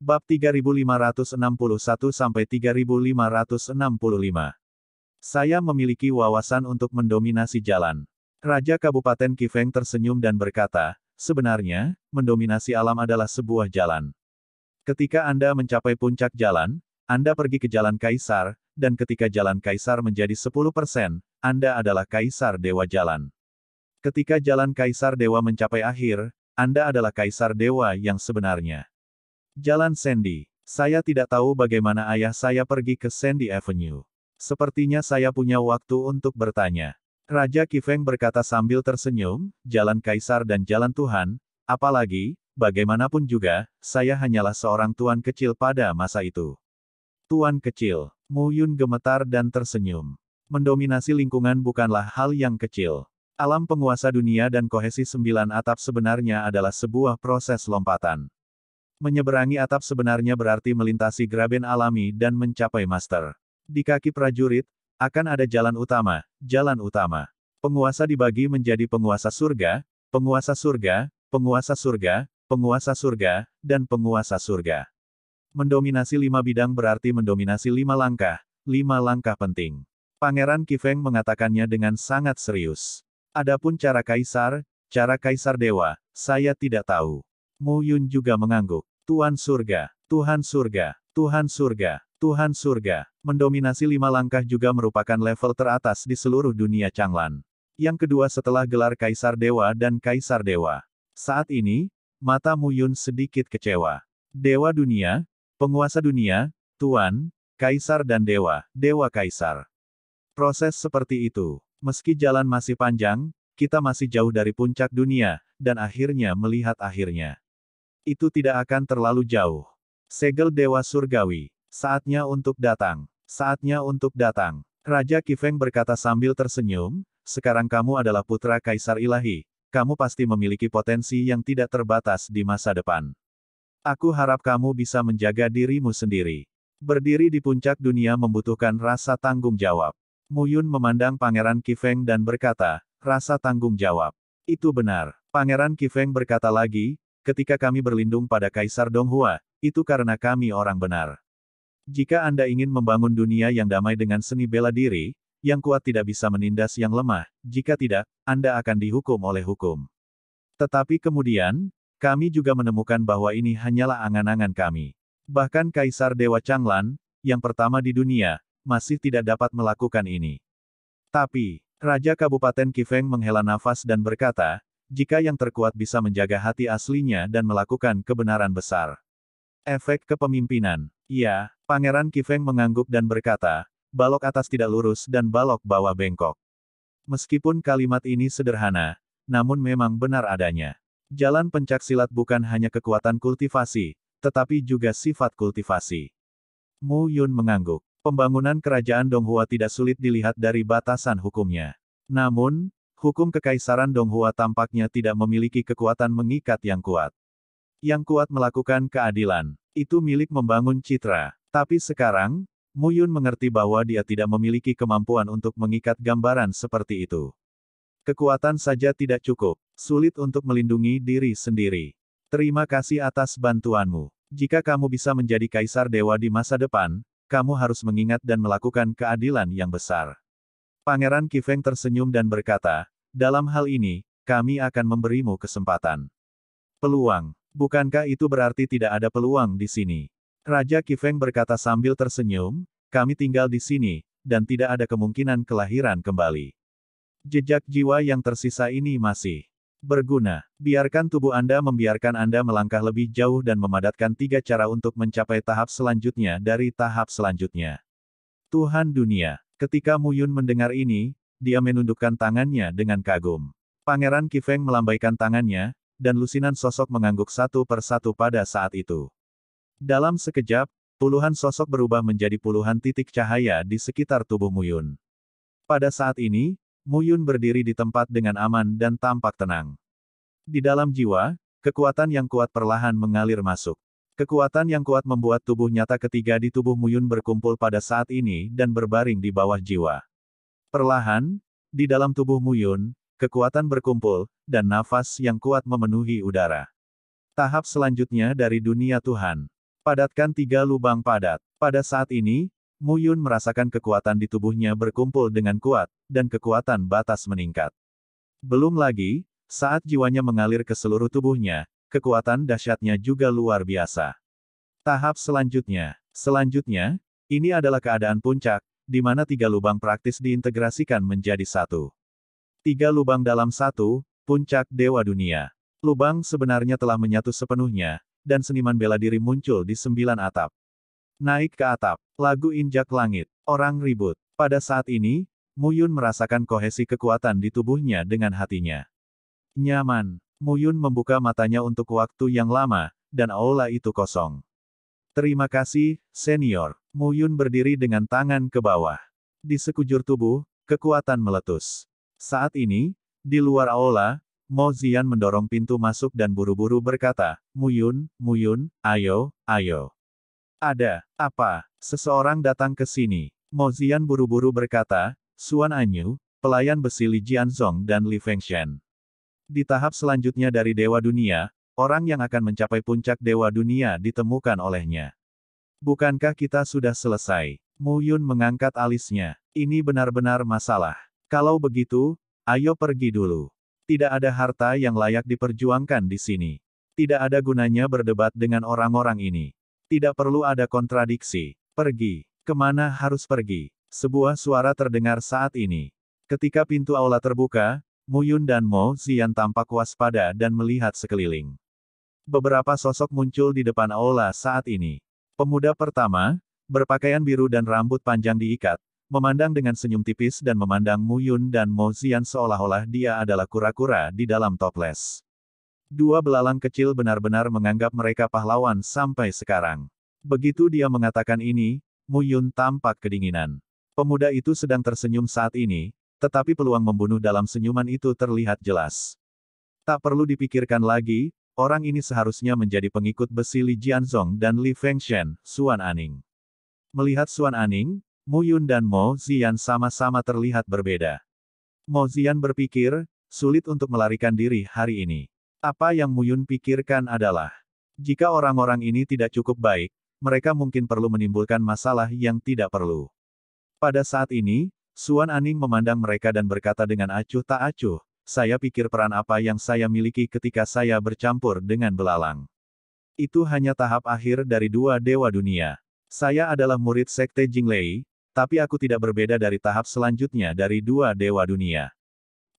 Bab 3561 sampai 3565. Saya memiliki wawasan untuk mendominasi jalan. Raja Kabupaten Kifeng tersenyum dan berkata, sebenarnya, mendominasi alam adalah sebuah jalan. Ketika Anda mencapai puncak jalan, Anda pergi ke jalan kaisar, dan ketika jalan kaisar menjadi 10%, Anda adalah kaisar dewa jalan. Ketika jalan kaisar dewa mencapai akhir, Anda adalah kaisar dewa yang sebenarnya. Jalan Sandy. Saya tidak tahu bagaimana ayah saya pergi ke Sandy Avenue. Sepertinya saya punya waktu untuk bertanya. Raja Kifeng berkata sambil tersenyum, Jalan Kaisar dan Jalan Tuhan, apalagi, bagaimanapun juga, saya hanyalah seorang tuan kecil pada masa itu. Tuan kecil, Mu Yun gemetar dan tersenyum. Mendominasi lingkungan bukanlah hal yang kecil. Alam penguasa dunia dan kohesi sembilan atap sebenarnya adalah sebuah proses lompatan. Menyeberangi atap sebenarnya berarti melintasi graben alami dan mencapai master. Di kaki prajurit, akan ada jalan utama, jalan utama. Penguasa dibagi menjadi penguasa surga, penguasa surga, penguasa surga, penguasa surga, dan penguasa surga. Mendominasi lima bidang berarti mendominasi lima langkah, lima langkah penting. Pangeran Kifeng mengatakannya dengan sangat serius. Adapun cara kaisar, cara kaisar dewa, saya tidak tahu. Mu Yun juga mengangguk. Tuan surga, Tuhan surga, Tuhan surga, Tuhan surga. Mendominasi lima langkah juga merupakan level teratas di seluruh dunia Changlan. Yang kedua setelah gelar Kaisar Dewa dan Kaisar Dewa. Saat ini, mata Muyun sedikit kecewa. Dewa dunia, penguasa dunia, Tuan, Kaisar dan Dewa, Dewa Kaisar. Proses seperti itu, meski jalan masih panjang, kita masih jauh dari puncak dunia, dan akhirnya melihat akhirnya itu tidak akan terlalu jauh. Segel Dewa Surgawi. Saatnya untuk datang. Saatnya untuk datang. Raja Kifeng berkata sambil tersenyum, sekarang kamu adalah putra Kaisar Ilahi. Kamu pasti memiliki potensi yang tidak terbatas di masa depan. Aku harap kamu bisa menjaga dirimu sendiri. Berdiri di puncak dunia membutuhkan rasa tanggung jawab. Muyun memandang Pangeran Kifeng dan berkata, rasa tanggung jawab. Itu benar. Pangeran Kifeng berkata lagi, ketika kami berlindung pada Kaisar Donghua, itu karena kami orang benar. Jika Anda ingin membangun dunia yang damai dengan seni bela diri, yang kuat tidak bisa menindas yang lemah, jika tidak, Anda akan dihukum oleh hukum. Tetapi kemudian, kami juga menemukan bahwa ini hanyalah angan-angan kami. Bahkan Kaisar Dewa Changlan, yang pertama di dunia, masih tidak dapat melakukan ini. Tapi, Raja Kabupaten Kifeng menghela nafas dan berkata, jika yang terkuat bisa menjaga hati aslinya dan melakukan kebenaran besar. Efek kepemimpinan. Ya, Pangeran Kifeng mengangguk dan berkata, balok atas tidak lurus dan balok bawah bengkok. Meskipun kalimat ini sederhana, namun memang benar adanya. Jalan pencak silat bukan hanya kekuatan kultivasi, tetapi juga sifat kultivasi. Mu Yun mengangguk. Pembangunan kerajaan Donghua tidak sulit dilihat dari batasan hukumnya. Namun, hukum Kekaisaran Donghua tampaknya tidak memiliki kekuatan mengikat yang kuat. Yang kuat melakukan keadilan, itu milik membangun citra. Tapi sekarang, Mu Yun mengerti bahwa dia tidak memiliki kemampuan untuk mengikat gambaran seperti itu. Kekuatan saja tidak cukup, sulit untuk melindungi diri sendiri. Terima kasih atas bantuanmu. Jika kamu bisa menjadi kaisar dewa di masa depan, kamu harus mengingat dan melakukan keadilan yang besar. Pangeran Kifeng tersenyum dan berkata, dalam hal ini, kami akan memberimu kesempatan. Peluang. Bukankah itu berarti tidak ada peluang di sini? Raja Kifeng berkata sambil tersenyum, kami tinggal di sini, dan tidak ada kemungkinan kelahiran kembali. Jejak jiwa yang tersisa ini masih berguna. Biarkan tubuh Anda membiarkan Anda melangkah lebih jauh dan memadatkan tiga cara untuk mencapai tahap selanjutnya dari tahap selanjutnya. Tuhan dunia, Ketika Mu Yun mendengar ini, dia menundukkan tangannya dengan kagum. Pangeran Kifeng melambaikan tangannya, dan lusinan sosok mengangguk satu per satu pada saat itu. Dalam sekejap, puluhan sosok berubah menjadi puluhan titik cahaya di sekitar tubuh Mu Yun. Pada saat ini, Mu Yun berdiri di tempat dengan aman dan tampak tenang. Di dalam jiwa, kekuatan yang kuat perlahan mengalir masuk. Kekuatan yang kuat membuat tubuh nyata ketiga di tubuh Muyun berkumpul pada saat ini dan berbaring di bawah jiwa. Perlahan, di dalam tubuh Muyun, kekuatan berkumpul, dan nafas yang kuat memenuhi udara. Tahap selanjutnya dari dunia Tuhan. Padatkan tiga lubang padat. Pada saat ini, Muyun merasakan kekuatan di tubuhnya berkumpul dengan kuat, dan kekuatan batas meningkat. Belum lagi, saat jiwanya mengalir ke seluruh tubuhnya, kekuatan dahsyatnya juga luar biasa. Tahap selanjutnya. Selanjutnya, ini adalah keadaan puncak, di mana tiga lubang praktis diintegrasikan menjadi satu. Tiga lubang dalam satu, puncak Dewa Dunia. Lubang sebenarnya telah menyatu sepenuhnya, dan seniman bela diri muncul di sembilan atap. Naik ke atap, lagu injak langit, orang ribut. Pada saat ini, Muyun merasakan kohesi kekuatan di tubuhnya dengan hatinya. Nyaman, Muyun membuka matanya untuk waktu yang lama, dan aula itu kosong. Terima kasih, senior. Muyun berdiri dengan tangan ke bawah. Di sekujur tubuh, kekuatan meletus. Saat ini, di luar aula, Mo Zian mendorong pintu masuk dan buru-buru berkata, Muyun, Muyun, ayo, ayo. Ada, apa, seseorang datang ke sini. Mo Zian buru-buru berkata, Suan Anyu, pelayan besi Li Jianzong dan Li Fengshen. Di tahap selanjutnya dari Dewa Dunia, orang yang akan mencapai puncak Dewa Dunia ditemukan olehnya. Bukankah kita sudah selesai? Mu Yun mengangkat alisnya. Ini benar-benar masalah. Kalau begitu, ayo pergi dulu. Tidak ada harta yang layak diperjuangkan di sini. Tidak ada gunanya berdebat dengan orang-orang ini. Tidak perlu ada kontradiksi. Pergi. Kemana harus pergi? Sebuah suara terdengar saat ini. Ketika pintu aula terbuka, Muyun dan Mo Zian tampak waspada dan melihat sekeliling. Beberapa sosok muncul di depan aula saat ini. Pemuda pertama, berpakaian biru dan rambut panjang diikat, memandang dengan senyum tipis dan memandang Muyun dan Mo Zian seolah-olah dia adalah kura-kura di dalam toples. Dua belalang kecil benar-benar menganggap mereka pahlawan sampai sekarang. Begitu dia mengatakan ini, Muyun tampak kedinginan. Pemuda itu sedang tersenyum saat ini, tetapi peluang membunuh dalam senyuman itu terlihat jelas. Tak perlu dipikirkan lagi, orang ini seharusnya menjadi pengikut besi Li Jianzong dan Li Fengshen, Suan Aning. Melihat Suan Aning, Mu Yun dan Mo Zian sama-sama terlihat berbeda. Mo Zian berpikir, sulit untuk melarikan diri hari ini. Apa yang Mu Yun pikirkan adalah, jika orang-orang ini tidak cukup baik, mereka mungkin perlu menimbulkan masalah yang tidak perlu. Pada saat ini, Suan Aning memandang mereka dan berkata dengan acuh tak acuh, saya pikir peran apa yang saya miliki ketika saya bercampur dengan belalang. Itu hanya tahap akhir dari dua dewa dunia. Saya adalah murid sekte Jinglei, tapi aku tidak berbeda dari tahap selanjutnya dari dua dewa dunia.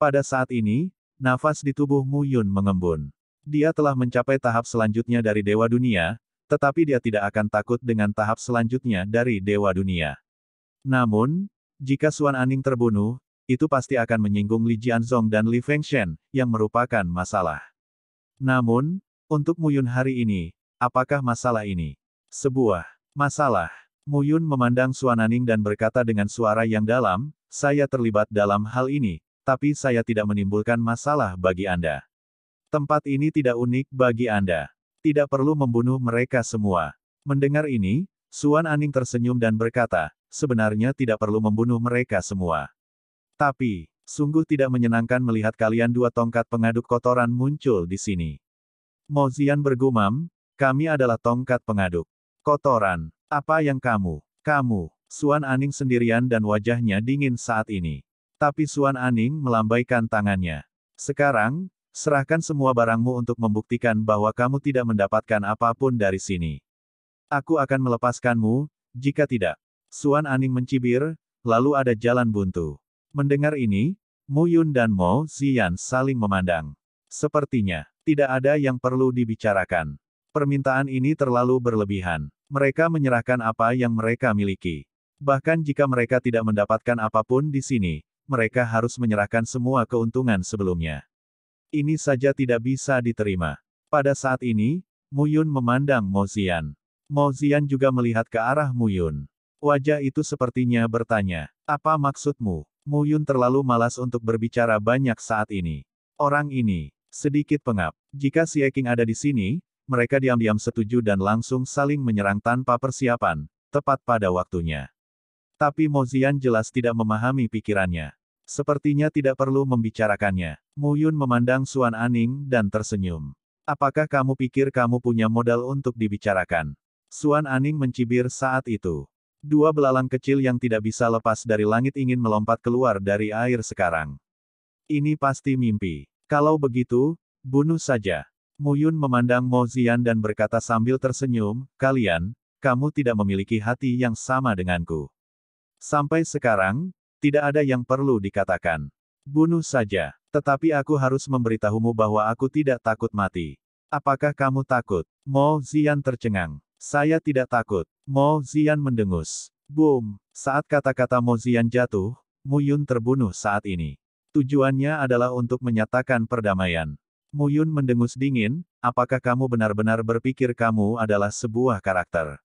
Pada saat ini, nafas di tubuh Mu Yun mengembun. Dia telah mencapai tahap selanjutnya dari dewa dunia, tetapi dia tidak akan takut dengan tahap selanjutnya dari dewa dunia. Namun, jika Suan Aning terbunuh, itu pasti akan menyinggung Li Jianzong dan Li Fengshen, yang merupakan masalah. Namun, untuk Muyun hari ini, apakah masalah ini sebuah masalah? Muyun memandang Suan Aning dan berkata dengan suara yang dalam, saya terlibat dalam hal ini, tapi saya tidak menimbulkan masalah bagi Anda. Tempat ini tidak unik bagi Anda. Tidak perlu membunuh mereka semua. Mendengar ini, Suan Aning tersenyum dan berkata, sebenarnya tidak perlu membunuh mereka semua. Tapi, sungguh tidak menyenangkan melihat kalian dua tongkat pengaduk kotoran muncul di sini. Mozian bergumam, kami adalah tongkat pengaduk. Kotoran, apa yang kamu, kamu, Suan Aning sendirian dan wajahnya dingin saat ini. Tapi Suan Aning melambaikan tangannya. Sekarang, serahkan semua barangmu untuk membuktikan bahwa kamu tidak mendapatkan apapun dari sini. Aku akan melepaskanmu, jika tidak, Suan Aning mencibir, lalu ada jalan buntu. Mendengar ini, Mu Yun dan Mo Zian saling memandang. Sepertinya, tidak ada yang perlu dibicarakan. Permintaan ini terlalu berlebihan. Mereka menyerahkan apa yang mereka miliki. Bahkan jika mereka tidak mendapatkan apapun di sini, mereka harus menyerahkan semua keuntungan sebelumnya. Ini saja tidak bisa diterima. Pada saat ini, Muyun memandang Mo Mo Zian juga melihat ke arah Muyun. Wajah itu sepertinya bertanya, apa maksudmu? Mu Yun terlalu malas untuk berbicara banyak saat ini. Orang ini, sedikit pengap. Jika si Eking ada di sini, mereka diam-diam setuju dan langsung saling menyerang tanpa persiapan, tepat pada waktunya. Tapi Mo Zian jelas tidak memahami pikirannya. Sepertinya tidak perlu membicarakannya. Mu Yun memandang Suan Aning dan tersenyum. Apakah kamu pikir kamu punya modal untuk dibicarakan? Suan Aning mencibir saat itu. Dua belalang kecil yang tidak bisa lepas dari langit ingin melompat keluar dari air sekarang. Ini pasti mimpi. Kalau begitu, bunuh saja. Muyun memandang Mo Zian dan berkata sambil tersenyum, kalian, kamu tidak memiliki hati yang sama denganku. Sampai sekarang, tidak ada yang perlu dikatakan. Bunuh saja. Tetapi aku harus memberitahumu bahwa aku tidak takut mati. Apakah kamu takut? Mo Zian tercengang. Saya tidak takut. Mo Zian mendengus. Boom! Saat kata-kata Mo Zian jatuh, Mu Yun terbunuh saat ini. Tujuannya adalah untuk menyatakan perdamaian. Mu Yun mendengus dingin, apakah kamu benar-benar berpikir kamu adalah sebuah karakter?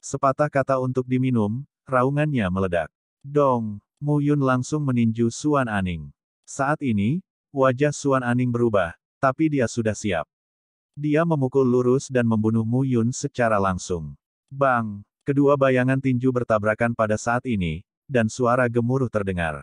Sepatah kata untuk diminum, raungannya meledak. Dong! Mu Yun langsung meninju Suan Aning. Saat ini, wajah Suan Aning berubah, tapi dia sudah siap. Dia memukul lurus dan membunuh Mu Yun secara langsung. Bang! Kedua bayangan tinju bertabrakan pada saat ini, dan suara gemuruh terdengar.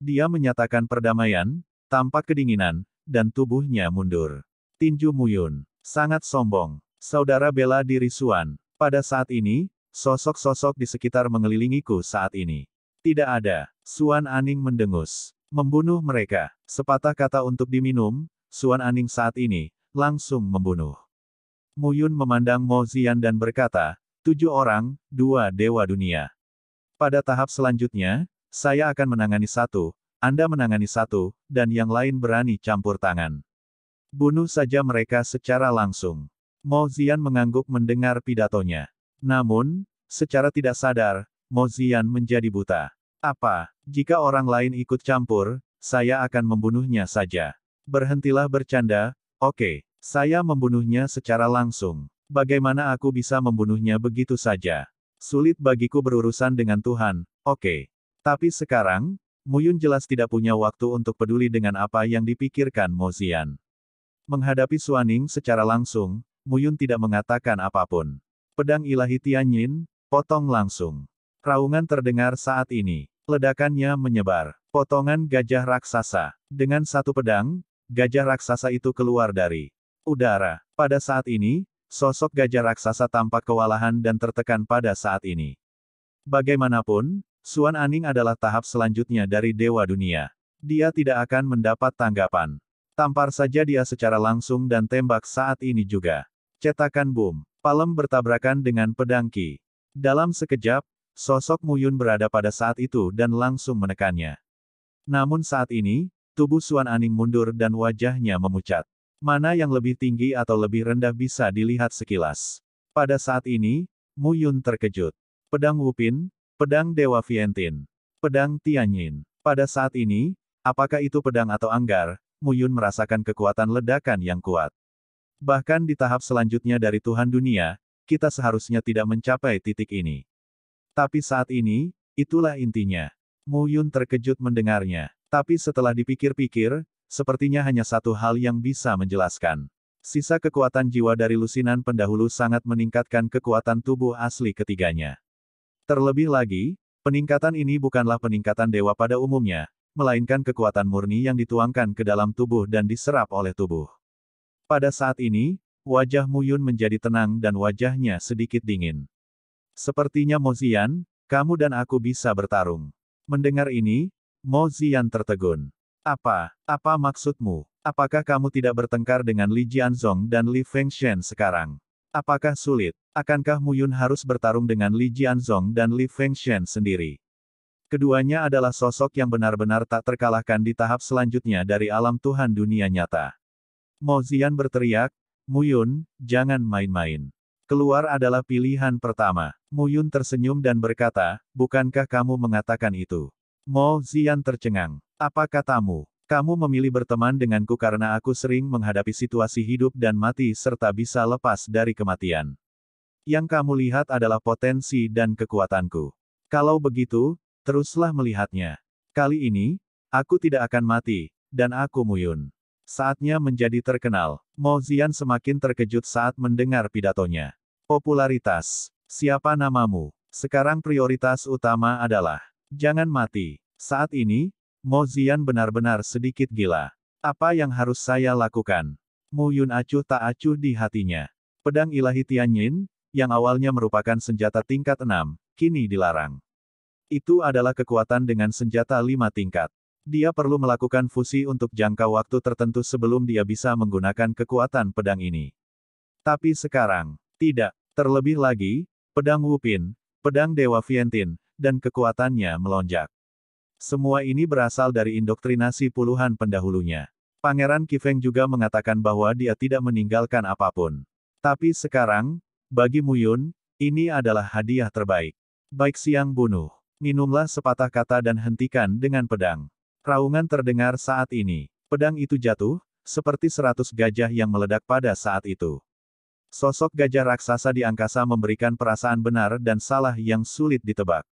Dia menyatakan perdamaian, tampak kedinginan, dan tubuhnya mundur. Tinju Mu Yun, sangat sombong. Saudara bela diri Suan, pada saat ini, sosok-sosok di sekitar mengelilingiku saat ini. Tidak ada, Suan Aning mendengus. Membunuh mereka, sepatah kata untuk diminum, Suan Aning saat ini, langsung membunuh. Muyun memandang Mo Zian dan berkata, tujuh orang, dua dewa dunia. Pada tahap selanjutnya, saya akan menangani satu, Anda menangani satu, dan yang lain berani campur tangan. Bunuh saja mereka secara langsung. Mo Zian mengangguk mendengar pidatonya. Namun, secara tidak sadar, Mo Zian menjadi buta. Apa, jika orang lain ikut campur, saya akan membunuhnya saja. Berhentilah bercanda, Oke, saya membunuhnya secara langsung. Bagaimana aku bisa membunuhnya begitu saja? Sulit bagiku berurusan dengan Tuhan, oke. Tapi sekarang, Muyun jelas tidak punya waktu untuk peduli dengan apa yang dipikirkan Mozian. Menghadapi Suaning secara langsung, Muyun tidak mengatakan apapun. Pedang ilahi Tianyin, potong langsung. Raungan terdengar saat ini. Ledakannya menyebar. Potongan gajah raksasa. Dengan satu pedang, gajah raksasa itu keluar dari udara. Pada saat ini, sosok gajah raksasa tampak kewalahan dan tertekan pada saat ini. Bagaimanapun, Suan Aning adalah tahap selanjutnya dari Dewa Dunia. Dia tidak akan mendapat tanggapan. Tampar saja dia secara langsung dan tembak saat ini juga. Cetakan boom. Palem bertabrakan dengan pedang Ki. Dalam sekejap, sosok Muyun berada pada saat itu dan langsung menekannya. Namun saat ini, Tubuh Suan Aning mundur dan wajahnya memucat. Mana yang lebih tinggi atau lebih rendah bisa dilihat sekilas. Pada saat ini, Mu Yun terkejut. Pedang Wupin, Pedang Dewa Vientin, Pedang Tianyin. Pada saat ini, apakah itu pedang atau anggar, Mu Yun merasakan kekuatan ledakan yang kuat. Bahkan di tahap selanjutnya dari Tuhan dunia, kita seharusnya tidak mencapai titik ini. Tapi saat ini, itulah intinya. Mu Yun terkejut mendengarnya. Tapi setelah dipikir-pikir, sepertinya hanya satu hal yang bisa menjelaskan. Sisa kekuatan jiwa dari lusinan pendahulu sangat meningkatkan kekuatan tubuh asli ketiganya. Terlebih lagi, peningkatan ini bukanlah peningkatan dewa pada umumnya, melainkan kekuatan murni yang dituangkan ke dalam tubuh dan diserap oleh tubuh. Pada saat ini, wajah Muyun menjadi tenang dan wajahnya sedikit dingin. Sepertinya Mozian, kamu dan aku bisa bertarung. Mendengar ini, Mo Zian tertegun. Apa? Apa maksudmu? Apakah kamu tidak bertengkar dengan Li Jianzong dan Li Fengshen sekarang? Apakah sulit? Akankah Mu Yun harus bertarung dengan Li Jianzong dan Li Fengshen sendiri? Keduanya adalah sosok yang benar-benar tak terkalahkan di tahap selanjutnya dari alam Tuhan dunia nyata. Mo Zian berteriak, Yun, jangan main-main. Keluar adalah pilihan pertama. Mu Yun tersenyum dan berkata, bukankah kamu mengatakan itu? Mo Zian tercengang. Apa katamu? Kamu memilih berteman denganku karena aku sering menghadapi situasi hidup dan mati serta bisa lepas dari kematian. Yang kamu lihat adalah potensi dan kekuatanku. Kalau begitu, teruslah melihatnya. Kali ini, aku tidak akan mati, dan aku muyun. Saatnya menjadi terkenal. Mo Zian semakin terkejut saat mendengar pidatonya. Popularitas. Siapa namamu? Sekarang prioritas utama adalah Jangan mati. Saat ini, Mo Zian benar-benar sedikit gila. Apa yang harus saya lakukan? Mu Yun acuh tak acuh di hatinya. Pedang ilahi Tianyin, yang awalnya merupakan senjata tingkat 6, kini dilarang. Itu adalah kekuatan dengan senjata 5 tingkat. Dia perlu melakukan fusi untuk jangka waktu tertentu sebelum dia bisa menggunakan kekuatan pedang ini. Tapi sekarang, tidak. Terlebih lagi, pedang Wupin, pedang Dewa Vientin, dan kekuatannya melonjak. Semua ini berasal dari indoktrinasi puluhan pendahulunya. Pangeran Kifeng juga mengatakan bahwa dia tidak meninggalkan apapun. Tapi sekarang, bagi Muyun, ini adalah hadiah terbaik. Baik siang bunuh. Minumlah sepatah kata dan hentikan dengan pedang. Raungan terdengar saat ini. Pedang itu jatuh, seperti seratus gajah yang meledak pada saat itu. Sosok gajah raksasa di angkasa memberikan perasaan benar dan salah yang sulit ditebak.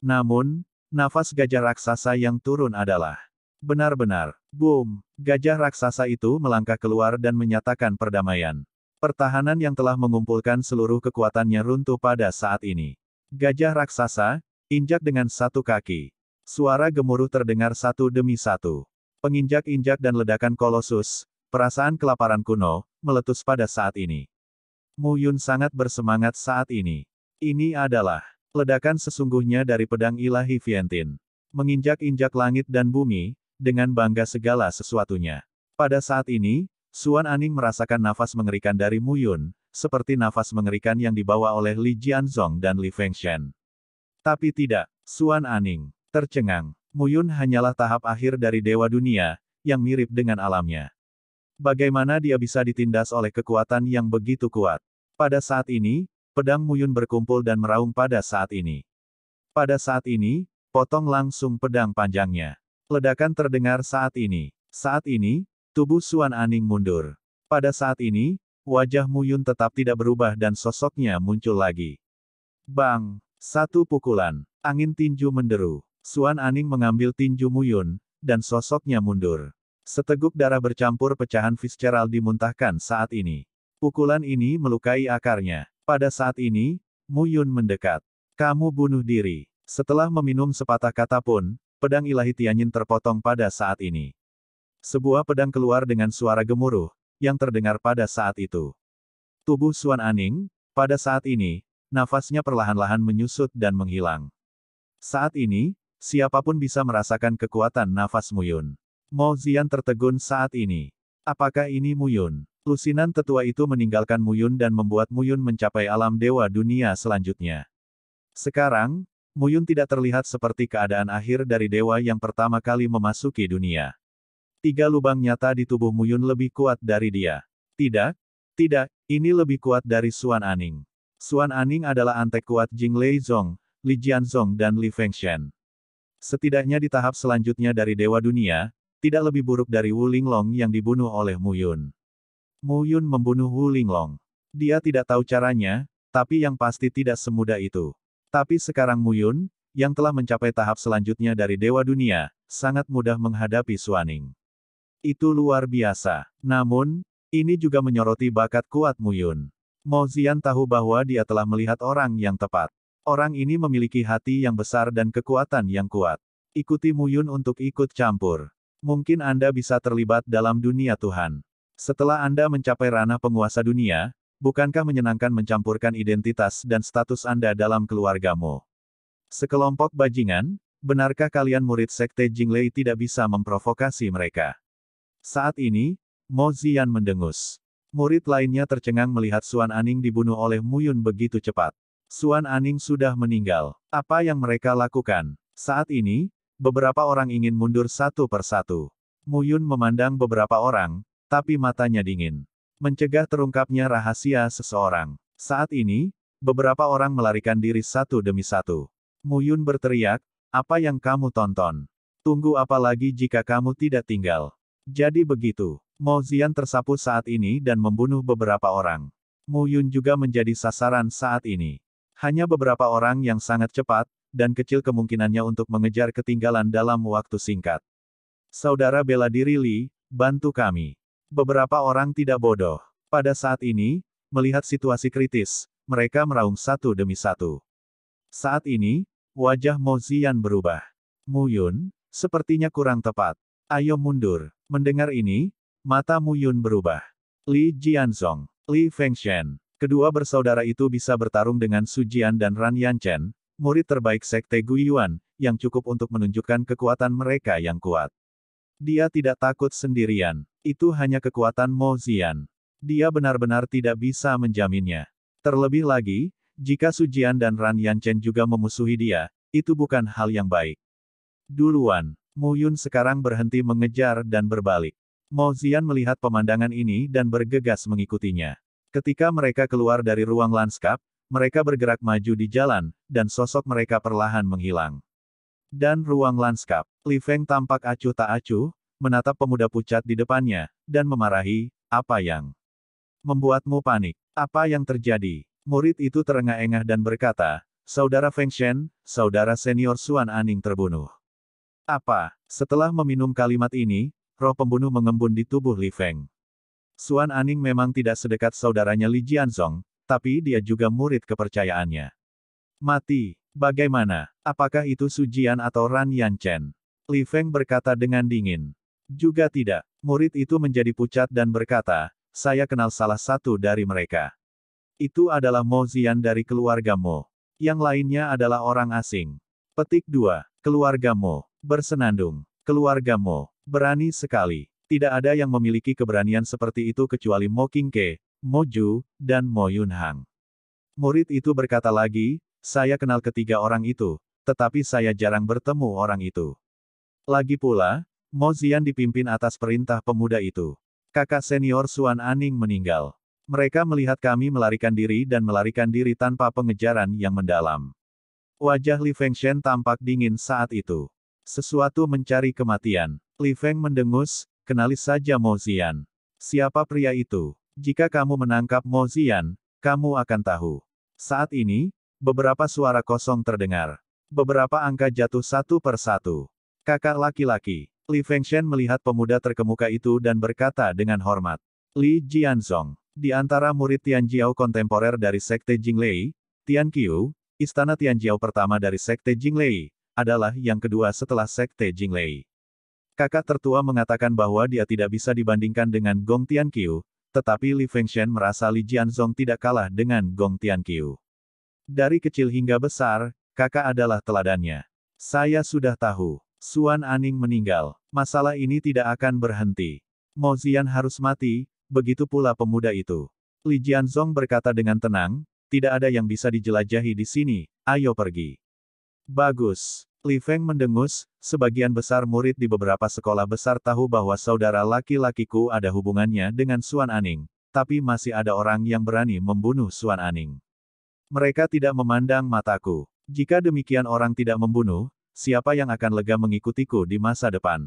Namun, nafas gajah raksasa yang turun adalah benar-benar boom. Gajah raksasa itu melangkah keluar dan menyatakan perdamaian. Pertahanan yang telah mengumpulkan seluruh kekuatannya runtuh pada saat ini. Gajah raksasa, injak dengan satu kaki. Suara gemuruh terdengar satu demi satu. Penginjak-injak dan ledakan kolosus, perasaan kelaparan kuno, meletus pada saat ini. Muyun sangat bersemangat saat ini. Ini adalah Ledakan sesungguhnya dari pedang ilahi Vientin. Menginjak-injak langit dan bumi, dengan bangga segala sesuatunya. Pada saat ini, Suan Aning merasakan nafas mengerikan dari Mu Yun, seperti nafas mengerikan yang dibawa oleh Li Jianzong dan Li Fengshen. Tapi tidak, Suan Aning, tercengang. Mu Yun hanyalah tahap akhir dari Dewa Dunia, yang mirip dengan alamnya. Bagaimana dia bisa ditindas oleh kekuatan yang begitu kuat? Pada saat ini, Pedang Muyun berkumpul dan meraung pada saat ini. Pada saat ini, potong langsung pedang panjangnya. Ledakan terdengar saat ini. Saat ini, tubuh Suan Aning mundur. Pada saat ini, wajah Muyun tetap tidak berubah dan sosoknya muncul lagi. Bang! Satu pukulan. Angin tinju menderu. Suan Aning mengambil tinju Muyun, dan sosoknya mundur. Seteguk darah bercampur pecahan visceral dimuntahkan saat ini. Pukulan ini melukai akarnya. Pada saat ini, Mu Yun mendekat. Kamu bunuh diri. Setelah meminum sepatah kata pun, pedang ilahi Tianyin terpotong pada saat ini. Sebuah pedang keluar dengan suara gemuruh, yang terdengar pada saat itu. Tubuh Suan Aning, pada saat ini, nafasnya perlahan-lahan menyusut dan menghilang. Saat ini, siapapun bisa merasakan kekuatan nafas Muyun. Mo Zian tertegun saat ini. Apakah ini Muyun? Lusinan tetua itu meninggalkan Muyun dan membuat Muyun mencapai alam dewa dunia selanjutnya. Sekarang, Muyun tidak terlihat seperti keadaan akhir dari dewa yang pertama kali memasuki dunia. Tiga lubang nyata di tubuh Muyun lebih kuat dari dia. Tidak, tidak, ini lebih kuat dari Suan Aning. Suan Aning adalah antek kuat Jing Lei Zong, Li Jian Jianzong dan Li Feng Fengshen. Setidaknya di tahap selanjutnya dari Dewa Dunia, tidak lebih buruk dari Wu Ling Long yang dibunuh oleh Muyun. Mu Yun membunuh Wu Linglong. Dia tidak tahu caranya, tapi yang pasti tidak semudah itu. Tapi sekarang Mu Yun, yang telah mencapai tahap selanjutnya dari Dewa Dunia, sangat mudah menghadapi Suaning. Itu luar biasa. Namun, ini juga menyoroti bakat kuat Mu Yun. Mo Zian tahu bahwa dia telah melihat orang yang tepat. Orang ini memiliki hati yang besar dan kekuatan yang kuat. Ikuti Mu Yun untuk ikut campur. Mungkin Anda bisa terlibat dalam dunia Tuhan. Setelah Anda mencapai ranah penguasa dunia, bukankah menyenangkan mencampurkan identitas dan status Anda dalam keluargamu? Sekelompok bajingan, benarkah kalian murid sekte Jinglei tidak bisa memprovokasi mereka? Saat ini, Mo Zian mendengus. Murid lainnya tercengang melihat Suan Aning dibunuh oleh Muyun begitu cepat. Suan Aning sudah meninggal. Apa yang mereka lakukan? Saat ini, beberapa orang ingin mundur satu persatu. Muyun memandang beberapa orang, tapi matanya dingin. Mencegah terungkapnya rahasia seseorang. Saat ini, beberapa orang melarikan diri satu demi satu. Muyun berteriak, apa yang kamu tonton? Tunggu apa lagi jika kamu tidak tinggal? Jadi begitu. Mo Zian tersapu saat ini dan membunuh beberapa orang. Mu Yun juga menjadi sasaran saat ini. Hanya beberapa orang yang sangat cepat, dan kecil kemungkinannya untuk mengejar ketinggalan dalam waktu singkat. Saudara bela diri Li, bantu kami. Beberapa orang tidak bodoh. Pada saat ini, melihat situasi kritis, mereka meraung satu demi satu. Saat ini, wajah Mo Zian berubah. Mu Yun, sepertinya kurang tepat. Ayo mundur. Mendengar ini, mata Mu Yun berubah. Li Jianzong, Li Fengshen, kedua bersaudara itu bisa bertarung dengan Su Jian dan Ran Yanchen, murid terbaik Sekte Guyuan, yang cukup untuk menunjukkan kekuatan mereka yang kuat. Dia tidak takut sendirian. Itu hanya kekuatan Mo Zian. Dia benar-benar tidak bisa menjaminnya. Terlebih lagi, jika Su Jian dan Ran Yanchen juga memusuhi dia, itu bukan hal yang baik. Duluan, Mu Yun sekarang berhenti mengejar dan berbalik. Mo Zian melihat pemandangan ini dan bergegas mengikutinya. Ketika mereka keluar dari ruang lanskap, mereka bergerak maju di jalan, dan sosok mereka perlahan menghilang dan ruang lanskap. Li Feng tampak acuh tak acuh, menatap pemuda pucat di depannya, dan memarahi, apa yang membuatmu panik? Apa yang terjadi? Murid itu terengah-engah dan berkata, Saudara Feng Shen, saudara senior Suan Aning terbunuh. Apa? Setelah meminum kalimat ini, roh pembunuh mengembun di tubuh Li Feng. Suan Aning memang tidak sedekat saudaranya Li Jianzong, tapi dia juga murid kepercayaannya. Mati, Bagaimana? Apakah itu Sujian atau Ran Yanchen? Li Feng berkata dengan dingin. Juga tidak. Murid itu menjadi pucat dan berkata, saya kenal salah satu dari mereka. Itu adalah Mo Zian dari keluarga Mo. Yang lainnya adalah orang asing. Petik 2. Keluarga Mo. Bersenandung. Keluarga Mo. Berani sekali. Tidak ada yang memiliki keberanian seperti itu kecuali Mo Qingke, Mo Ju, dan Mo Yunhang. Murid itu berkata lagi, saya kenal ketiga orang itu, tetapi saya jarang bertemu orang itu. Lagi pula, Mo Zian dipimpin atas perintah pemuda itu. Kakak senior Suan Aning meninggal. Mereka melihat kami melarikan diri dan melarikan diri tanpa pengejaran yang mendalam. Wajah Li Feng Shen tampak dingin saat itu. Sesuatu mencari kematian. Li Feng mendengus, kenali saja Mo Zian. Siapa pria itu? Jika kamu menangkap Mo Zian, kamu akan tahu. Saat ini, Beberapa suara kosong terdengar. Beberapa angka jatuh satu per satu. Kakak laki-laki, Li Fengshen melihat pemuda terkemuka itu dan berkata dengan hormat. Li Jianzong, di antara murid Tian Jiao kontemporer dari Sekte Jinglei, Tian Qiu, istana Tian Jiao pertama dari Sekte Jinglei, adalah yang kedua setelah Sekte Jinglei. Kakak tertua mengatakan bahwa dia tidak bisa dibandingkan dengan Gong Tian Qiu, tetapi Li Fengshen merasa Li Jianzong tidak kalah dengan Gong Tian Qiu. Dari kecil hingga besar, kakak adalah teladannya. Saya sudah tahu. Suan Aning meninggal. Masalah ini tidak akan berhenti. Mo Zian harus mati, begitu pula pemuda itu. Li Jianzong berkata dengan tenang, tidak ada yang bisa dijelajahi di sini, ayo pergi. Bagus. Li Feng mendengus, sebagian besar murid di beberapa sekolah besar tahu bahwa saudara laki-lakiku ada hubungannya dengan Suan Aning, tapi masih ada orang yang berani membunuh Suan Aning. Mereka tidak memandang mataku. Jika demikian orang tidak membunuh, siapa yang akan lega mengikutiku di masa depan?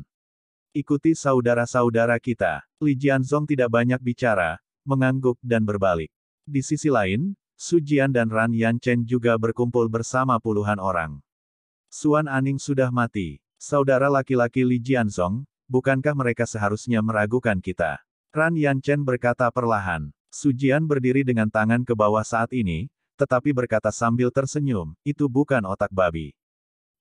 Ikuti saudara-saudara kita. Li Jianzong tidak banyak bicara, mengangguk dan berbalik. Di sisi lain, Su Jian dan Ran Yanchen juga berkumpul bersama puluhan orang. Suan Aning sudah mati. Saudara laki-laki Li Jianzong, bukankah mereka seharusnya meragukan kita? Ran Yanchen berkata perlahan. Su Jian berdiri dengan tangan ke bawah saat ini, tetapi berkata sambil tersenyum, itu bukan otak babi.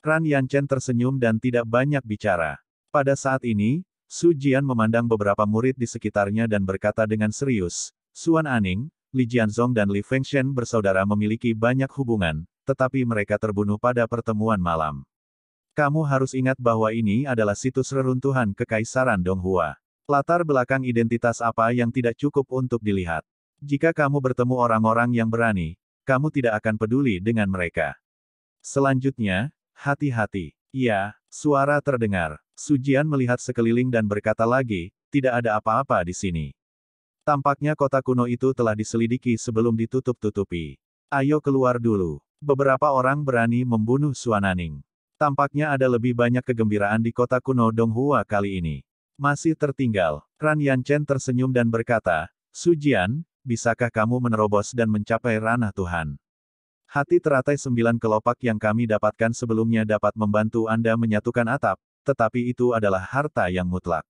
Ran Yanchen tersenyum dan tidak banyak bicara. Pada saat ini, Su Jian memandang beberapa murid di sekitarnya dan berkata dengan serius, Suan Aning, Li Jianzong dan Li Fengshen bersaudara memiliki banyak hubungan, tetapi mereka terbunuh pada pertemuan malam. Kamu harus ingat bahwa ini adalah situs reruntuhan Kekaisaran Donghua. Latar belakang identitas apa yang tidak cukup untuk dilihat. Jika kamu bertemu orang-orang yang berani, kamu tidak akan peduli dengan mereka. Selanjutnya, hati-hati. Ya, suara terdengar. Sujian melihat sekeliling dan berkata lagi, tidak ada apa-apa di sini. Tampaknya kota kuno itu telah diselidiki sebelum ditutup-tutupi. Ayo keluar dulu. Beberapa orang berani membunuh Suananing. Tampaknya ada lebih banyak kegembiraan di kota kuno Donghua kali ini. Masih tertinggal. Ran Yanchen tersenyum dan berkata, Sujian, bisakah kamu menerobos dan mencapai ranah Tuhan? Hati teratai sembilan kelopak yang kami dapatkan sebelumnya dapat membantu Anda menyatukan atap, tetapi itu adalah harta yang mutlak.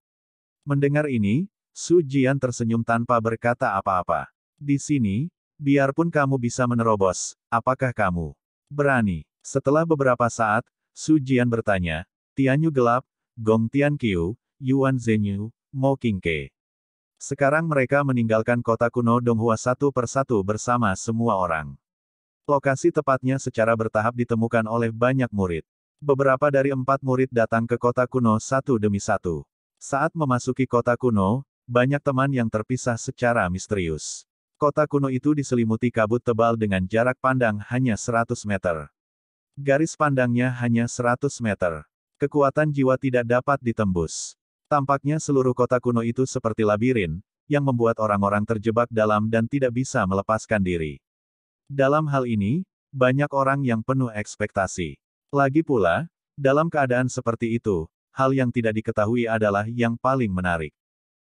Mendengar ini, Su Jian tersenyum tanpa berkata apa-apa. Di sini, biarpun kamu bisa menerobos, apakah kamu berani? Setelah beberapa saat, Su Jian bertanya, Tianyu gelap, Gong Tianqiu, Yuan Zhenyu, Mo Qingke. Sekarang mereka meninggalkan kota kuno Donghua satu persatu bersama semua orang. Lokasi tepatnya secara bertahap ditemukan oleh banyak murid. Beberapa dari empat murid datang ke kota kuno satu demi satu. Saat memasuki kota kuno, banyak teman yang terpisah secara misterius. Kota kuno itu diselimuti kabut tebal dengan jarak pandang hanya 100 meter. Garis pandangnya hanya 100 meter. Kekuatan jiwa tidak dapat ditembus. Tampaknya seluruh kota kuno itu seperti labirin, yang membuat orang-orang terjebak dalam dan tidak bisa melepaskan diri. Dalam hal ini, banyak orang yang penuh ekspektasi. Lagi pula, dalam keadaan seperti itu, hal yang tidak diketahui adalah yang paling menarik.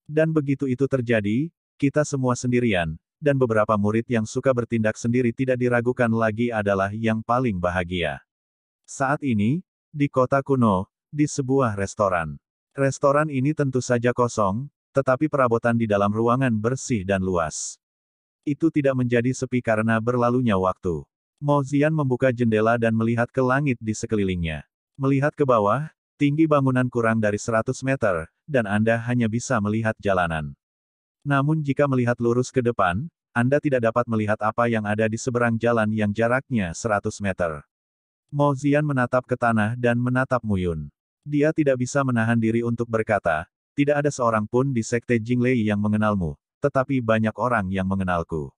Dan begitu itu terjadi, kita semua sendirian, dan beberapa murid yang suka bertindak sendiri tidak diragukan lagi adalah yang paling bahagia. Saat ini, di kota kuno, di sebuah restoran. Restoran ini tentu saja kosong, tetapi perabotan di dalam ruangan bersih dan luas. Itu tidak menjadi sepi karena berlalunya waktu. Zian membuka jendela dan melihat ke langit di sekelilingnya. Melihat ke bawah, tinggi bangunan kurang dari 100 meter, dan Anda hanya bisa melihat jalanan. Namun jika melihat lurus ke depan, Anda tidak dapat melihat apa yang ada di seberang jalan yang jaraknya 100 meter. Zian menatap ke tanah dan menatap Muyun. Dia tidak bisa menahan diri untuk berkata, tidak ada seorang pun di sekte Jinglei yang mengenalmu, tetapi banyak orang yang mengenalku.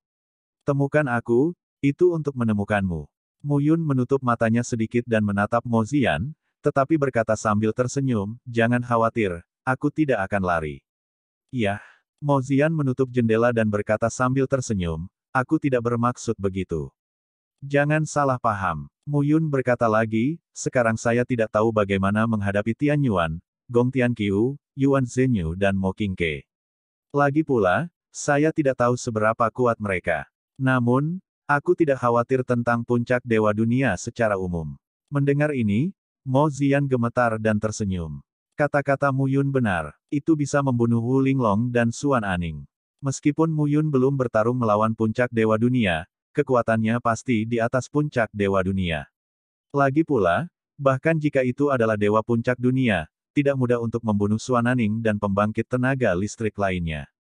Temukan aku, itu untuk menemukanmu. Mu Yun menutup matanya sedikit dan menatap Mo Zian, tetapi berkata sambil tersenyum, jangan khawatir, aku tidak akan lari. Yah, Zian menutup jendela dan berkata sambil tersenyum, aku tidak bermaksud begitu. Jangan salah paham. Mu Yun berkata lagi, sekarang saya tidak tahu bagaimana menghadapi Tian Yuan, Gong Tian Qiu, Yuan Zhenyu dan Mo Qingke. Lagi pula, saya tidak tahu seberapa kuat mereka. Namun, aku tidak khawatir tentang puncak Dewa Dunia secara umum. Mendengar ini, Mo Zian gemetar dan tersenyum. Kata-kata Mu Yun benar, itu bisa membunuh Wu Linglong dan Suan Aning. Meskipun Mu Yun belum bertarung melawan puncak Dewa Dunia, kekuatannya pasti di atas puncak dewa dunia. Lagi pula, bahkan jika itu adalah dewa puncak dunia, tidak mudah untuk membunuh Suananing dan pembangkit tenaga listrik lainnya.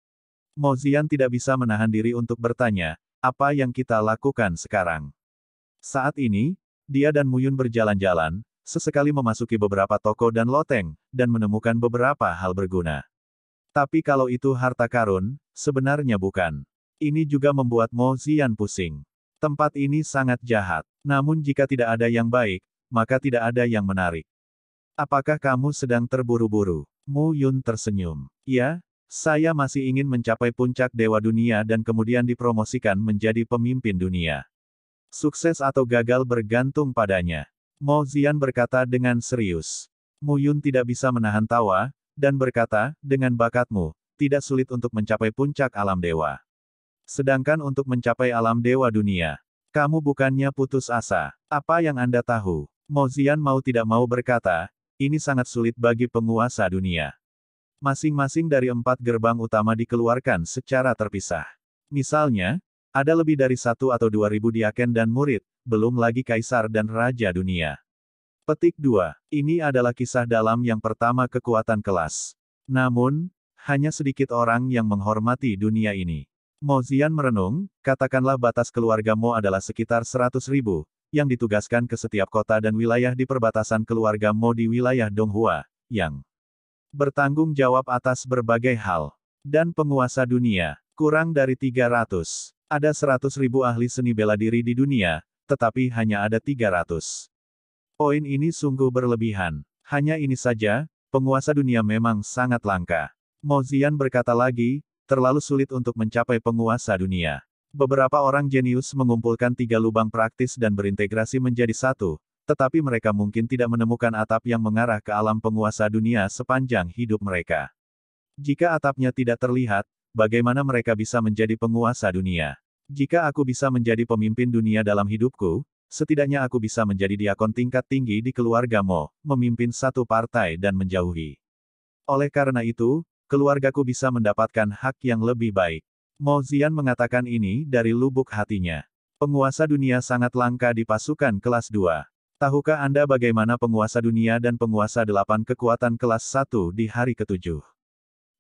Mozian tidak bisa menahan diri untuk bertanya, apa yang kita lakukan sekarang? Saat ini, dia dan Muyun berjalan-jalan, sesekali memasuki beberapa toko dan loteng, dan menemukan beberapa hal berguna. Tapi kalau itu harta karun, sebenarnya bukan. Ini juga membuat Mo Zian pusing. Tempat ini sangat jahat. Namun jika tidak ada yang baik, maka tidak ada yang menarik. Apakah kamu sedang terburu-buru? Mu Yun tersenyum. Ya, saya masih ingin mencapai puncak Dewa Dunia dan kemudian dipromosikan menjadi pemimpin dunia. Sukses atau gagal bergantung padanya. Mo Zian berkata dengan serius. Mu Yun tidak bisa menahan tawa, dan berkata, dengan bakatmu, tidak sulit untuk mencapai puncak alam dewa. Sedangkan untuk mencapai alam dewa dunia, kamu bukannya putus asa. Apa yang Anda tahu? Zian mau tidak mau berkata, ini sangat sulit bagi penguasa dunia. Masing-masing dari empat gerbang utama dikeluarkan secara terpisah. Misalnya, ada lebih dari satu atau dua ribu diaken dan murid, belum lagi kaisar dan raja dunia. Petik 2. Ini adalah kisah dalam yang pertama kekuatan kelas. Namun, hanya sedikit orang yang menghormati dunia ini. Mo Zian merenung, katakanlah batas keluarga Mo adalah sekitar 100 ribu, yang ditugaskan ke setiap kota dan wilayah di perbatasan keluarga Mo di wilayah Donghua, yang bertanggung jawab atas berbagai hal, dan penguasa dunia, kurang dari 300. Ada 100 ribu ahli seni bela diri di dunia, tetapi hanya ada 300. Poin ini sungguh berlebihan. Hanya ini saja, penguasa dunia memang sangat langka. Mozian berkata lagi, terlalu sulit untuk mencapai penguasa dunia. Beberapa orang jenius mengumpulkan tiga lubang praktis dan berintegrasi menjadi satu, tetapi mereka mungkin tidak menemukan atap yang mengarah ke alam penguasa dunia sepanjang hidup mereka. Jika atapnya tidak terlihat, bagaimana mereka bisa menjadi penguasa dunia? Jika aku bisa menjadi pemimpin dunia dalam hidupku, setidaknya aku bisa menjadi diakon tingkat tinggi di keluargamu, memimpin satu partai dan menjauhi. Oleh karena itu, keluargaku bisa mendapatkan hak yang lebih baik. Mo Zian mengatakan ini dari lubuk hatinya. Penguasa dunia sangat langka di pasukan kelas 2. Tahukah Anda bagaimana penguasa dunia dan penguasa delapan kekuatan kelas 1 di hari ketujuh?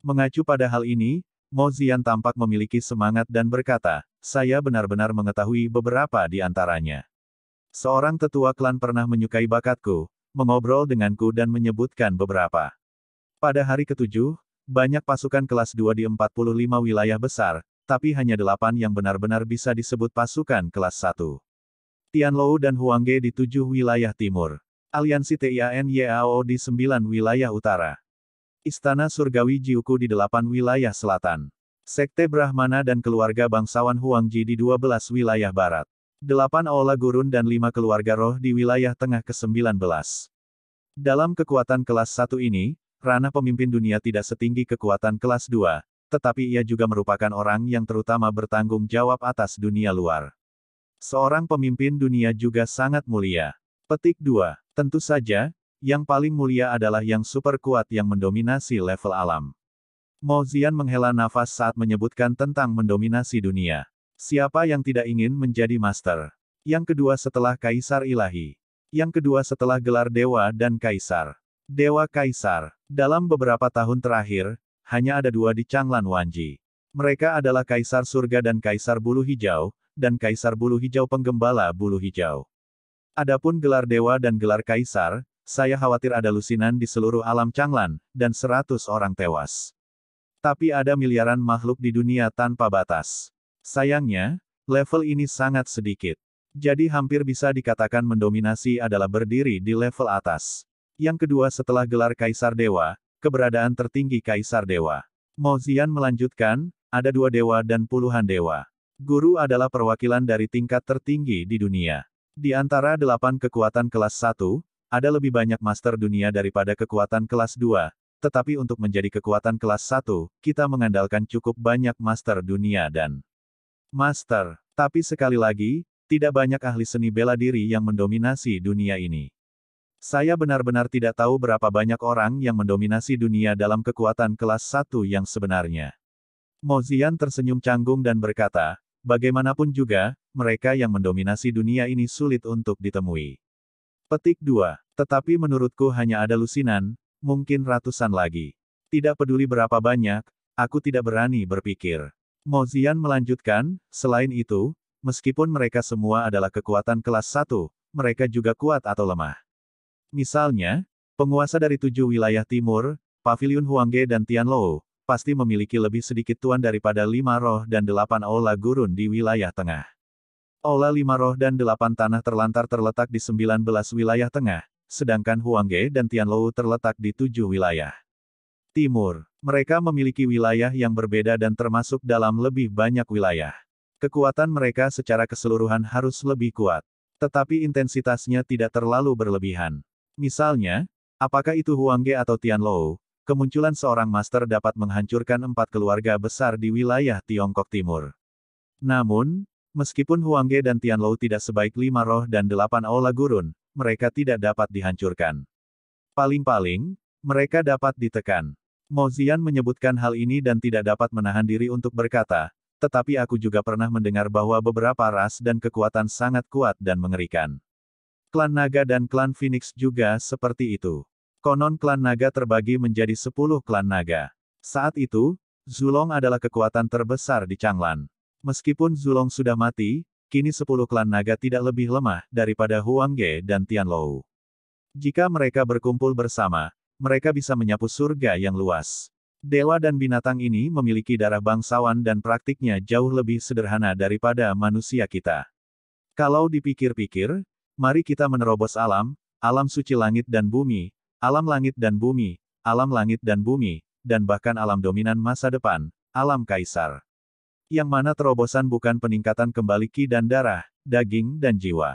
Mengacu pada hal ini, Mo Zian tampak memiliki semangat dan berkata, saya benar-benar mengetahui beberapa di antaranya. Seorang tetua klan pernah menyukai bakatku, mengobrol denganku dan menyebutkan beberapa. Pada hari ketujuh, banyak pasukan kelas 2 di 45 wilayah besar, tapi hanya 8 yang benar-benar bisa disebut pasukan kelas 1. Tianlou dan Huangge di 7 wilayah timur. Aliansi TIAN-YAO di 9 wilayah utara. Istana Surgawi Jiuku di 8 wilayah selatan. Sekte Brahmana dan keluarga bangsawan Huangji di 12 wilayah barat. 8 Aula Gurun dan 5 keluarga roh di wilayah tengah ke-19. Dalam kekuatan kelas 1 ini, Ranah pemimpin dunia tidak setinggi kekuatan kelas 2, tetapi ia juga merupakan orang yang terutama bertanggung jawab atas dunia luar. Seorang pemimpin dunia juga sangat mulia. Petik 2. Tentu saja, yang paling mulia adalah yang super kuat yang mendominasi level alam. Mo Zian menghela nafas saat menyebutkan tentang mendominasi dunia. Siapa yang tidak ingin menjadi master? Yang kedua setelah Kaisar Ilahi. Yang kedua setelah gelar dewa dan kaisar. Dewa Kaisar. Dalam beberapa tahun terakhir, hanya ada dua di Changlan Wanji. Mereka adalah Kaisar Surga dan Kaisar Bulu Hijau, dan Kaisar Bulu Hijau Penggembala Bulu Hijau. Adapun gelar dewa dan gelar kaisar, saya khawatir ada lusinan di seluruh alam Changlan, dan seratus orang tewas. Tapi ada miliaran makhluk di dunia tanpa batas. Sayangnya, level ini sangat sedikit. Jadi hampir bisa dikatakan mendominasi adalah berdiri di level atas. Yang kedua setelah gelar Kaisar Dewa, keberadaan tertinggi Kaisar Dewa. Zian melanjutkan, ada dua dewa dan puluhan dewa. Guru adalah perwakilan dari tingkat tertinggi di dunia. Di antara delapan kekuatan kelas satu, ada lebih banyak master dunia daripada kekuatan kelas dua. tetapi untuk menjadi kekuatan kelas satu, kita mengandalkan cukup banyak master dunia dan master. Tapi sekali lagi, tidak banyak ahli seni bela diri yang mendominasi dunia ini. Saya benar-benar tidak tahu berapa banyak orang yang mendominasi dunia dalam kekuatan kelas 1 yang sebenarnya. Zian tersenyum canggung dan berkata, bagaimanapun juga, mereka yang mendominasi dunia ini sulit untuk ditemui. Petik 2. Tetapi menurutku hanya ada lusinan, mungkin ratusan lagi. Tidak peduli berapa banyak, aku tidak berani berpikir. Zian melanjutkan, selain itu, meskipun mereka semua adalah kekuatan kelas 1, mereka juga kuat atau lemah. Misalnya, penguasa dari tujuh wilayah timur, Pavilion Huangge dan Tianlou, pasti memiliki lebih sedikit tuan daripada lima roh dan delapan aula gurun di wilayah tengah. Aula lima roh dan delapan tanah terlantar terletak di sembilan belas wilayah tengah, sedangkan Huangge dan Tianlou terletak di tujuh wilayah. Timur, mereka memiliki wilayah yang berbeda dan termasuk dalam lebih banyak wilayah. Kekuatan mereka secara keseluruhan harus lebih kuat. Tetapi intensitasnya tidak terlalu berlebihan. Misalnya, apakah itu Huangge atau Tianlou, kemunculan seorang master dapat menghancurkan empat keluarga besar di wilayah Tiongkok Timur. Namun, meskipun Huangge dan Tianlou tidak sebaik lima roh dan delapan aula gurun, mereka tidak dapat dihancurkan. Paling-paling, mereka dapat ditekan. Mo Zian menyebutkan hal ini dan tidak dapat menahan diri untuk berkata, tetapi aku juga pernah mendengar bahwa beberapa ras dan kekuatan sangat kuat dan mengerikan. Klan Naga dan Klan Phoenix juga seperti itu. Konon Klan Naga terbagi menjadi 10 Klan Naga. Saat itu, Zulong adalah kekuatan terbesar di Changlan. Meskipun Zulong sudah mati, kini 10 Klan Naga tidak lebih lemah daripada Huang Ge dan Tian Tianlou. Jika mereka berkumpul bersama, mereka bisa menyapu surga yang luas. Dewa dan binatang ini memiliki darah bangsawan dan praktiknya jauh lebih sederhana daripada manusia kita. Kalau dipikir-pikir, Mari kita menerobos alam, alam suci langit dan bumi, alam langit dan bumi, alam langit dan bumi, dan bahkan alam dominan masa depan, alam kaisar. Yang mana terobosan bukan peningkatan kembali ki dan darah, daging dan jiwa.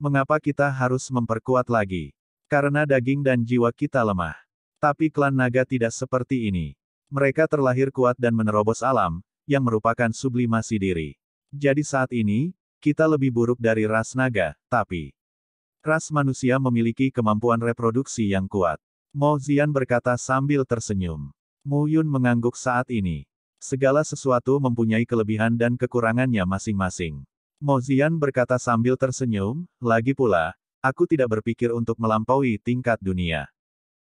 Mengapa kita harus memperkuat lagi? Karena daging dan jiwa kita lemah. Tapi klan naga tidak seperti ini. Mereka terlahir kuat dan menerobos alam, yang merupakan sublimasi diri. Jadi saat ini, kita lebih buruk dari ras naga, tapi ras manusia memiliki kemampuan reproduksi yang kuat. Mo Zian berkata sambil tersenyum. Mu Yun mengangguk saat ini. Segala sesuatu mempunyai kelebihan dan kekurangannya masing-masing. Mo Zian berkata sambil tersenyum, lagi pula, aku tidak berpikir untuk melampaui tingkat dunia.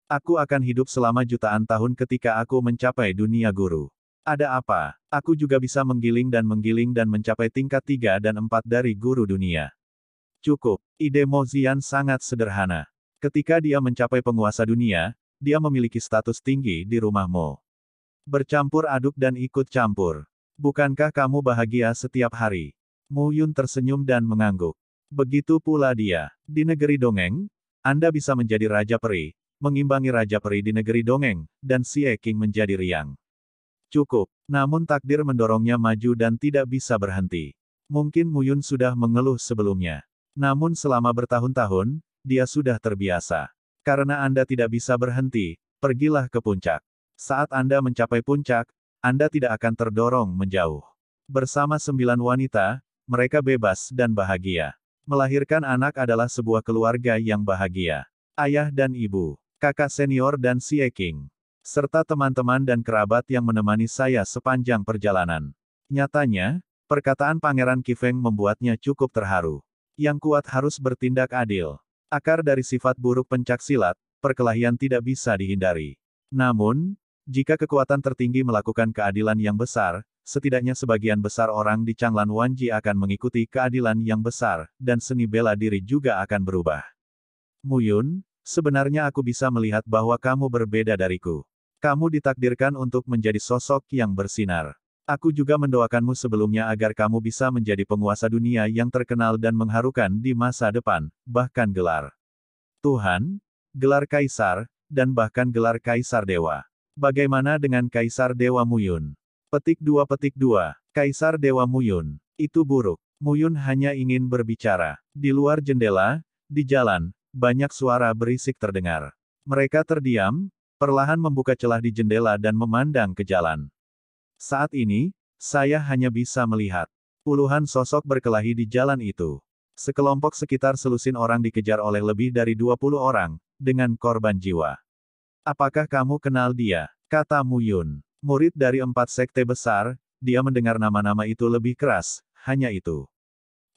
Aku akan hidup selama jutaan tahun ketika aku mencapai dunia guru. Ada apa? Aku juga bisa menggiling dan menggiling dan mencapai tingkat 3 dan 4 dari guru dunia. Cukup, ide Mozian sangat sederhana. Ketika dia mencapai penguasa dunia, dia memiliki status tinggi di rumahmu. Bercampur aduk dan ikut campur. Bukankah kamu bahagia setiap hari? Mu Yun tersenyum dan mengangguk. Begitu pula dia. Di negeri dongeng, Anda bisa menjadi raja peri, mengimbangi raja peri di negeri dongeng, dan Xie King menjadi riang. Cukup. Namun takdir mendorongnya maju dan tidak bisa berhenti. Mungkin Muyun sudah mengeluh sebelumnya. Namun selama bertahun-tahun, dia sudah terbiasa. Karena Anda tidak bisa berhenti, pergilah ke puncak. Saat Anda mencapai puncak, Anda tidak akan terdorong menjauh. Bersama sembilan wanita, mereka bebas dan bahagia. Melahirkan anak adalah sebuah keluarga yang bahagia. Ayah dan ibu, kakak senior dan si Eking serta teman-teman dan kerabat yang menemani saya sepanjang perjalanan. Nyatanya, perkataan Pangeran Kifeng membuatnya cukup terharu. Yang kuat harus bertindak adil. Akar dari sifat buruk pencaksilat, perkelahian tidak bisa dihindari. Namun, jika kekuatan tertinggi melakukan keadilan yang besar, setidaknya sebagian besar orang di Changlan Wanji akan mengikuti keadilan yang besar, dan seni bela diri juga akan berubah. Muyun, sebenarnya aku bisa melihat bahwa kamu berbeda dariku. Kamu ditakdirkan untuk menjadi sosok yang bersinar. Aku juga mendoakanmu sebelumnya agar kamu bisa menjadi penguasa dunia yang terkenal dan mengharukan di masa depan, bahkan gelar Tuhan, gelar kaisar, dan bahkan gelar kaisar dewa. Bagaimana dengan kaisar dewa Muyun? Petik dua petik dua, kaisar dewa Muyun. Itu buruk. Muyun hanya ingin berbicara. Di luar jendela, di jalan, banyak suara berisik terdengar. Mereka terdiam, Perlahan membuka celah di jendela dan memandang ke jalan. Saat ini, saya hanya bisa melihat puluhan sosok berkelahi di jalan itu. Sekelompok sekitar selusin orang dikejar oleh lebih dari 20 orang, dengan korban jiwa. Apakah kamu kenal dia? Kata Muyun. Murid dari empat sekte besar, dia mendengar nama-nama itu lebih keras, hanya itu.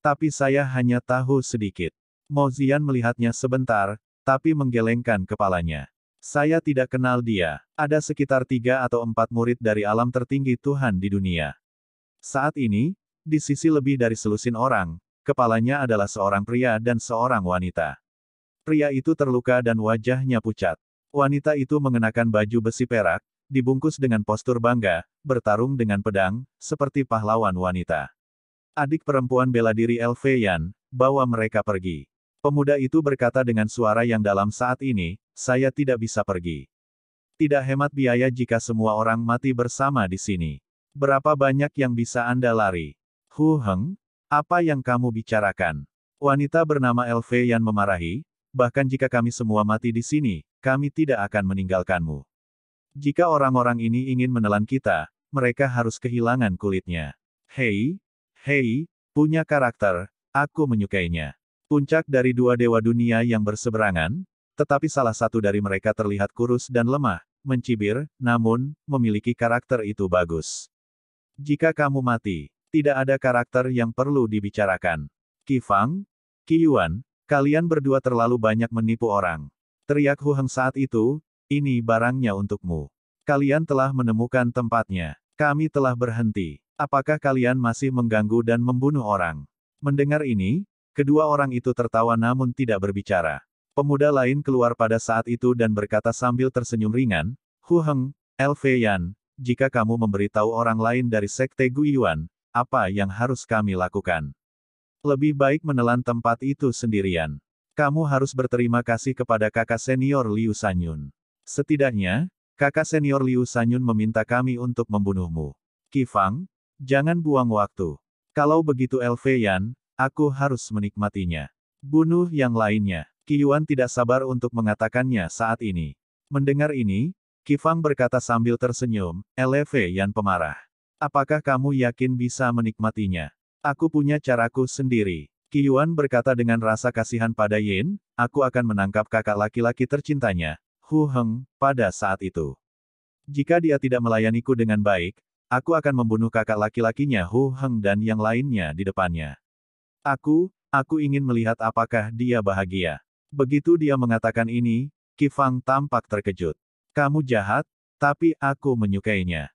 Tapi saya hanya tahu sedikit. Mozian melihatnya sebentar, tapi menggelengkan kepalanya. Saya tidak kenal dia. Ada sekitar tiga atau empat murid dari alam tertinggi Tuhan di dunia. Saat ini, di sisi lebih dari selusin orang, kepalanya adalah seorang pria dan seorang wanita. Pria itu terluka dan wajahnya pucat. Wanita itu mengenakan baju besi perak, dibungkus dengan postur bangga, bertarung dengan pedang, seperti pahlawan wanita. Adik perempuan bela diri Elveyan, bawa mereka pergi. Pemuda itu berkata dengan suara yang dalam saat ini, saya tidak bisa pergi. Tidak hemat biaya jika semua orang mati bersama di sini. Berapa banyak yang bisa Anda lari? Hu Heng, apa yang kamu bicarakan? Wanita bernama Elve yang memarahi, bahkan jika kami semua mati di sini, kami tidak akan meninggalkanmu. Jika orang-orang ini ingin menelan kita, mereka harus kehilangan kulitnya. Hei, hei, punya karakter, aku menyukainya. Puncak dari dua dewa dunia yang berseberangan, tetapi salah satu dari mereka terlihat kurus dan lemah, mencibir, namun, memiliki karakter itu bagus. Jika kamu mati, tidak ada karakter yang perlu dibicarakan. Fang, Kifang, Yuan, kalian berdua terlalu banyak menipu orang. Teriak Hu Heng saat itu, ini barangnya untukmu. Kalian telah menemukan tempatnya. Kami telah berhenti. Apakah kalian masih mengganggu dan membunuh orang? Mendengar ini, kedua orang itu tertawa namun tidak berbicara. Pemuda lain keluar pada saat itu dan berkata sambil tersenyum ringan, Hu Heng, jika kamu memberitahu orang lain dari Sekte Guiyuan, apa yang harus kami lakukan? Lebih baik menelan tempat itu sendirian. Kamu harus berterima kasih kepada kakak senior Liu Sanyun. Setidaknya, kakak senior Liu Sanyun meminta kami untuk membunuhmu. Kifang, jangan buang waktu. Kalau begitu Elfeyan, aku harus menikmatinya. Bunuh yang lainnya. Qi Yuan tidak sabar untuk mengatakannya saat ini. Mendengar ini, Fang berkata sambil tersenyum, "Lv Yan pemarah. Apakah kamu yakin bisa menikmatinya? Aku punya caraku sendiri. Qi Yuan berkata dengan rasa kasihan pada Yin, aku akan menangkap kakak laki-laki tercintanya, Hu Heng, pada saat itu. Jika dia tidak melayaniku dengan baik, aku akan membunuh kakak laki-lakinya Hu Heng dan yang lainnya di depannya. Aku, aku ingin melihat apakah dia bahagia. Begitu dia mengatakan ini, Kifang tampak terkejut. Kamu jahat, tapi aku menyukainya.